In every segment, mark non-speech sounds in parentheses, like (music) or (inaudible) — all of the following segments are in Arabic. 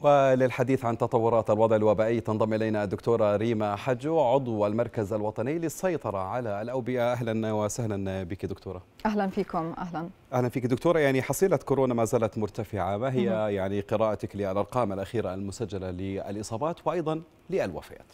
وللحديث عن تطورات الوضع الوبائي تنضم الينا الدكتوره ريما حجو عضو المركز الوطني للسيطره على الاوبئه اهلا وسهلا بك دكتوره اهلا فيكم اهلا اهلا فيك دكتوره يعني حصيله كورونا ما زالت مرتفعه ما هي يعني قراءتك للارقام الاخيره المسجله للاصابات وايضا للوفيات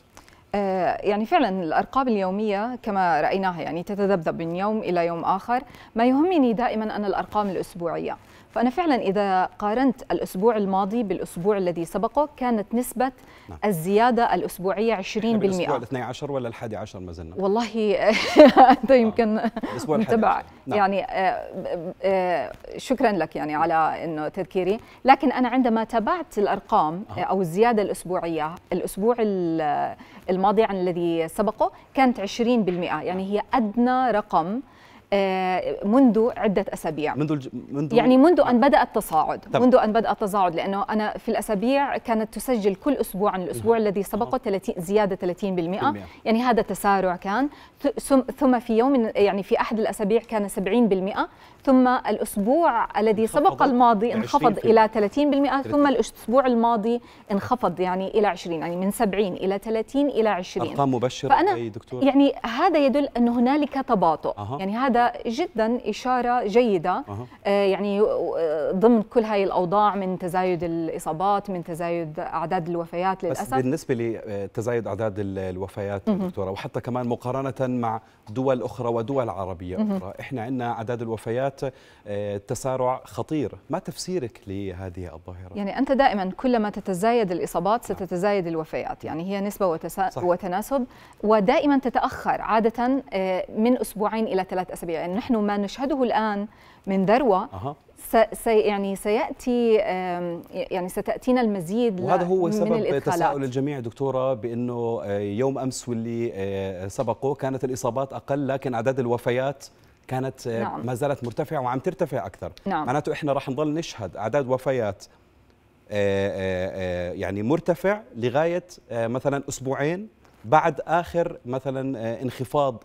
آه، يعني فعلا الارقام اليوميه كما رايناها يعني تتذبذب من يوم الى يوم اخر ما يهمني دائما ان الارقام الاسبوعيه فأنا فعلا إذا قارنت الأسبوع الماضي بالأسبوع الذي سبقه كانت نسبة نعم. الزيادة الأسبوعية 20% الأسبوع ال 12 ولا ال 11 ما زلنا والله (laughs) أنت نعم. يمكن الأسبوع متبع نعم. يعني آه، آه، آه، شكرا لك يعني على أنه تذكيري لكن أنا عندما تابعت الأرقام أو الزيادة الأسبوعية الأسبوع الماضي عن الذي سبقه كانت 20% يعني هي أدنى رقم آه، منذ عدة أسابيع منذ الج... منذ يعني منذ أن بدأ التصاعد طب. منذ أن بدأ التصاعد لأنه أنا في الأسابيع كانت تسجل كل أسبوع عن الأسبوع الذي سبقه 30 زيادة 30% بالمئة. يعني هذا تسارع كان ثم في يوم يعني في أحد الأسابيع كان 70% ثم الأسبوع الذي سبق الماضي انخفض إلى 30%, بالمئة. ثم الأسبوع الماضي انخفض يعني إلى 20 يعني من 70 إلى 30 إلى 20 أرقام مبشرة أي دكتور يعني هذا يدل أن هنالك تباطؤ أه. يعني هذا هذا جدا إشارة جيدة أه. يعني آه، ضمن كل هاي الأوضاع من تزايد الإصابات من تزايد أعداد الوفيات للأسف بس بالنسبة لتزايد آه، أعداد الوفيات دكتورة وحتى كمان مقارنة مع دول أخرى ودول عربية مه. أخرى إحنا عندنا أعداد الوفيات آه، تسارع خطير ما تفسيرك لهذه الظاهرة؟ يعني أنت دائما كلما تتزايد الإصابات ستتزايد الوفيات يعني هي نسبة وتسا... وتناسب ودائما تتأخر عادة من أسبوعين إلى ثلاث أسابيع بالمناسبة يعني نحن ما نشهده الآن من ذروة أه. سي يعني سياتي يعني ستاتينا المزيد وهذا هو سبب من الإدخالات. تساؤل الجميع دكتوره بانه آه، يوم امس واللي آه، سبقه كانت الاصابات اقل لكن عدد الوفيات كانت آه، نعم. ما زالت مرتفعه وعم ترتفع اكثر نعم. معناته احنا راح نضل نشهد اعداد وفيات يعني مرتفع لغايه مثلا اسبوعين بعد اخر مثلا انخفاض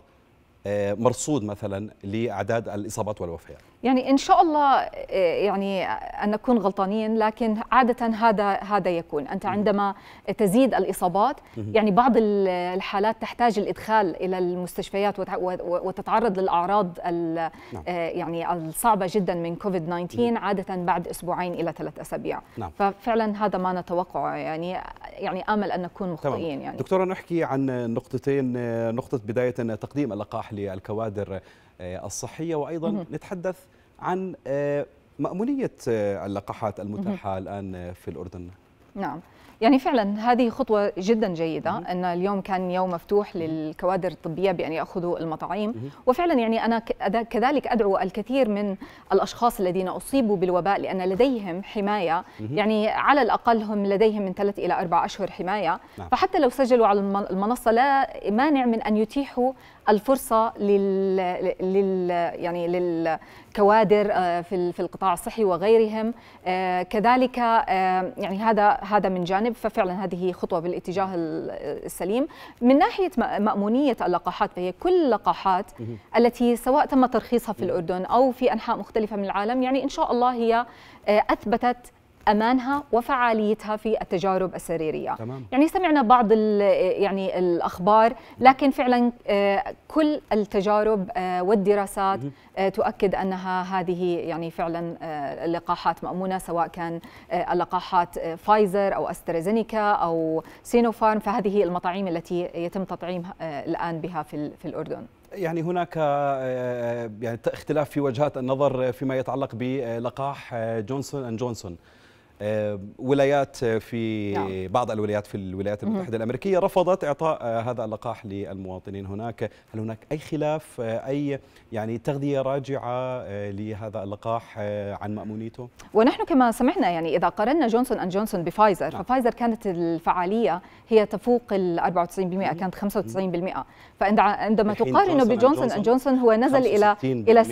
آه، مرصود مثلا لاعداد الاصابات والوفيات يعني ان شاء الله آه، يعني ان نكون غلطانين لكن عاده هذا هذا يكون انت عندما تزيد الاصابات يعني بعض الحالات تحتاج الادخال الى المستشفيات وتتعرض للاعراض نعم. آه، يعني الصعبه جدا من كوفيد 19 عاده بعد اسبوعين الى ثلاث اسابيع نعم. ففعلا هذا ما نتوقعه يعني يعني امل ان نكون مخطئين يعني دكتوره نحكي عن نقطتين آه، نقطه بدايه تقديم اللقاح للكوادر آه، الصحية وأيضا نتحدث عن آه، مأمونية آه، اللقاحات المتاحة الآن في الأردن نعم يعني فعلا هذه خطوة جدا جيدة أن اليوم كان يوم مفتوح للكوادر الطبية بأن يأخذوا المطاعيم وفعلا يعني أنا كذلك أدعو الكثير من الأشخاص الذين أصيبوا بالوباء لأن لديهم حماية يعني على الأقل هم لديهم من ثلاث إلى أربع أشهر حماية نعم. فحتى لو سجلوا على المنصة لا مانع من أن يتيحوا الفرصة لل, لل... يعني لل... كوادر آه، في في القطاع الصحي وغيرهم آه، كذلك آه، يعني هذا هذا من جانب ففعلا هذه خطوه بالاتجاه السليم من ناحيه مامونيه اللقاحات فهي كل اللقاحات التي سواء تم ترخيصها في الاردن او في انحاء مختلفه من العالم يعني ان شاء الله هي اثبتت امانها وفعاليتها في التجارب السريريه تمام. يعني سمعنا بعض يعني الاخبار لكن فعلا آه، كل التجارب آه، والدراسات آه، تؤكد انها هذه يعني فعلا اللقاحات مامونه سواء كان اللقاحات فايزر او استرازينيكا او سينوفارم فهذه المطاعيم التي يتم تطعيمها الان بها في في الاردن يعني هناك يعني اختلاف في وجهات النظر فيما يتعلق بلقاح جونسون اند جونسون آه، ولايات آه، في نعم. بعض الولايات في الولايات المتحده الامريكيه رفضت اعطاء آه، هذا اللقاح للمواطنين هناك هل هناك اي خلاف اي يعني تغذيه راجعه لهذا اللقاح عن مامونيته ونحن كما سمعنا يعني اذا قارنا جونسون اند جونسون بفايزر نعم. ففايزر كانت الفعاليه هي تفوق ال 94% كانت 95% فعندما تقارنه بجونسون اند جونسون هو نزل الى الى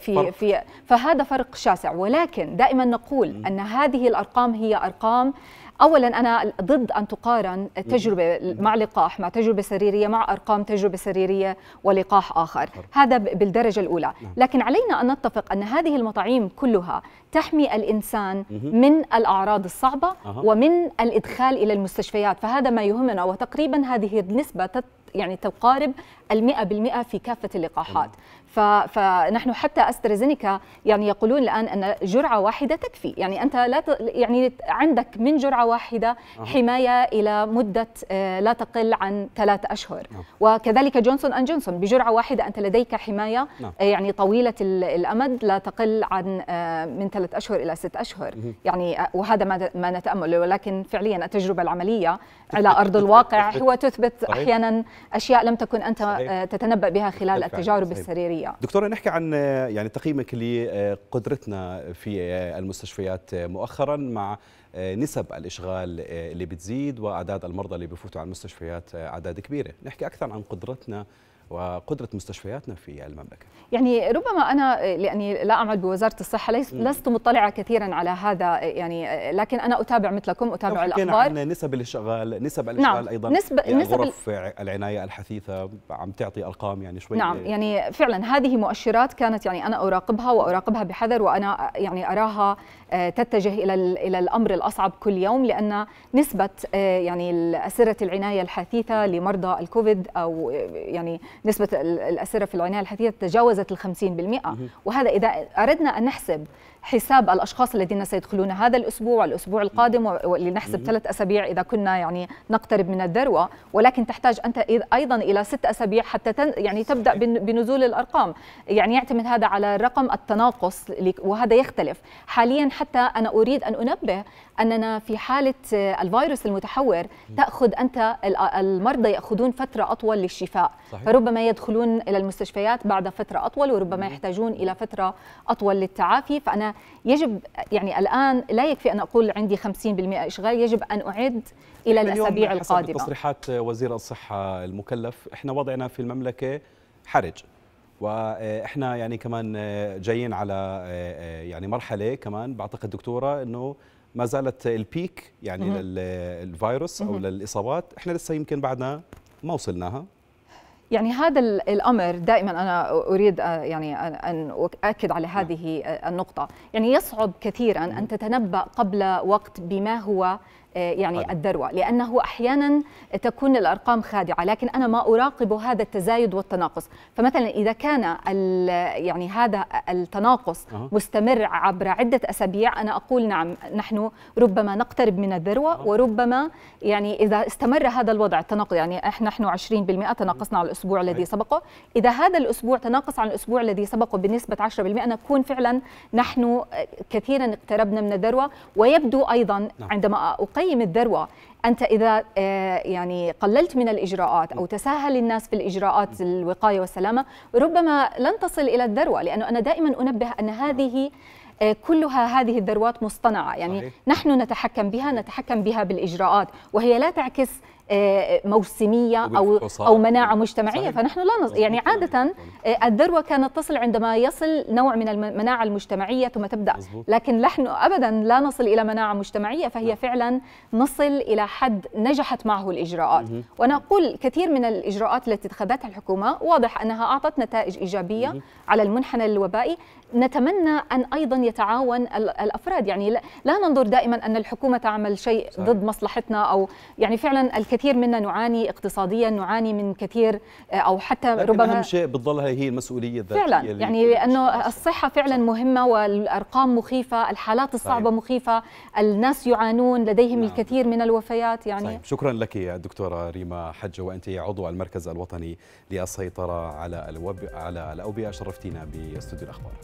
66% في في فهذا فرق شاسع ولكن دائما نقول أن هذه الأرقام هي أرقام اولا انا ضد ان تقارن تجربه مع لقاح مع تجربه سريريه مع ارقام تجربه سريريه ولقاح اخر هذا بالدرجه الاولى نعم. لكن علينا ان نتفق ان هذه المطاعيم كلها تحمي الانسان من الاعراض الصعبه ومن الادخال الى المستشفيات فهذا ما يهمنا وتقريبا هذه النسبه يعني تقارب المئة بالمئة في كافة اللقاحات فنحن حتى استرازينيكا يعني يقولون الان ان جرعه واحده تكفي يعني انت لا ت... يعني عندك من جرعه واحده حمايه الى مده آه، لا تقل عن ثلاث اشهر نعم. وكذلك جونسون ان جونسون بجرعه واحده انت لديك حمايه نعم. آه، يعني طويله الامد لا تقل عن آه، من ثلاث اشهر الى ست اشهر يعني وهذا ما ما نتامله ولكن فعليا التجربه العمليه على (laughs) ارض الواقع هو تثبت احيانا اشياء لم تكن انت تتنبا بها خلال التجارب السريريه العمليه دكتوره نحكي عن يعني تقييمك لقدرتنا في المستشفيات مؤخرا مع نسب الاشغال اللي بتزيد واعداد المرضى اللي بفوتوا على المستشفيات اعداد كبيره نحكي اكثر عن قدرتنا وقدره مستشفياتنا في المملكه. يعني ربما انا لاني لا اعمل بوزاره الصحه ليس لست مطلعه كثيرا على هذا يعني لكن انا اتابع مثلكم اتابع الاخبار. عن نسب الاشغال نسب الاشغال نعم. ايضا نسب يعني نسب غرف العنايه الحثيثه عم تعطي ارقام يعني شوي نعم يعني فعلا هذه مؤشرات كانت يعني انا اراقبها واراقبها بحذر وانا يعني اراها آه، تتجه الى الى الامر الاصعب كل يوم لان نسبه آه، يعني اسره العنايه الحثيثه لمرضى الكوفيد او آه، يعني نسبة الأسرة في العناية الحديثة تجاوزت ال 50% وهذا إذا أردنا أن نحسب حساب الأشخاص الذين سيدخلون هذا الأسبوع والأسبوع القادم ولنحسب ثلاث أسابيع إذا كنا يعني نقترب من الذروة ولكن تحتاج أنت أيضا إلى ست أسابيع حتى تن يعني تبدأ بنزول الأرقام يعني يعتمد هذا على رقم التناقص وهذا يختلف حاليا حتى أنا أريد أن أنبه أننا في حالة الفيروس المتحور تأخذ أنت المرضى يأخذون فترة أطول للشفاء صحيح. فربما ربما يدخلون إلى المستشفيات بعد فترة أطول وربما يحتاجون إلى فترة أطول للتعافي فأنا يجب يعني الآن لا يكفي أن أقول عندي 50% إشغال يجب أن أعد إلى الأسابيع القادمة حسب تصريحات وزير الصحة المكلف إحنا وضعنا في المملكة حرج واحنا يعني كمان جايين على يعني مرحله كمان بعتقد دكتوره انه ما زالت البيك يعني للفيروس او للاصابات احنا لسه يمكن بعدنا ما وصلناها يعني هذا الامر دائما انا اريد يعني ان اؤكد على هذه النقطه، يعني يصعب كثيرا ان تتنبا قبل وقت بما هو آه، يعني طيب. الدروة لأنه أحيانا تكون الأرقام خادعة لكن أنا ما أراقب هذا التزايد والتناقص فمثلا إذا كان يعني هذا التناقص أه. مستمر عبر عدة أسابيع أنا أقول نعم نحن ربما نقترب من الذروة أه. وربما يعني إذا استمر هذا الوضع التناقض يعني إحنا نحن 20% تناقصنا على الأسبوع الذي طيب. سبقه إذا هذا الأسبوع تناقص عن الأسبوع الذي سبقه بنسبة 10% نكون فعلا نحن كثيرا اقتربنا من الذروة ويبدو أيضا نعم. عندما أقيم تقيم الذروه انت اذا آه، يعني قللت من الاجراءات او تساهل الناس في الاجراءات الوقايه والسلامه ربما لن تصل الى الذروه لانه انا دائما انبه ان هذه آه، كلها هذه الذروات مصطنعه يعني صحيح. نحن نتحكم بها نتحكم بها بالاجراءات وهي لا تعكس آه، موسميه او او مناعه مجتمعيه صحيح. فنحن لا نص... يعني عاده الذروه كانت تصل عندما يصل نوع من المناعه المجتمعيه ثم تبدا لكن نحن ابدا لا نصل الى مناعه مجتمعيه فهي نعم. فعلا نصل الى حد نجحت معه الاجراءات وانا اقول كثير من الاجراءات التي اتخذتها الحكومه واضح انها اعطت نتائج ايجابيه على المنحنى الوبائي نتمنى ان ايضا يتعاون الافراد يعني لا ننظر دائما ان الحكومه تعمل شيء ضد مصلحتنا او يعني فعلا الكثير كثير منا نعاني اقتصاديا نعاني من كثير آه، او حتى لكن ربما اهم شيء بتضلها هي المسؤوليه الذاتيه فعلا يعني لانه الصحه فعلا مهمه والارقام مخيفه الحالات الصعبه صحيح. مخيفه الناس يعانون لديهم نعم. الكثير من الوفيات يعني صحيح. شكرا لك يا دكتوره ريما حجه وانت عضو المركز الوطني للسيطره على الوب على الاوبئه شرفتينا باستوديو الاخبار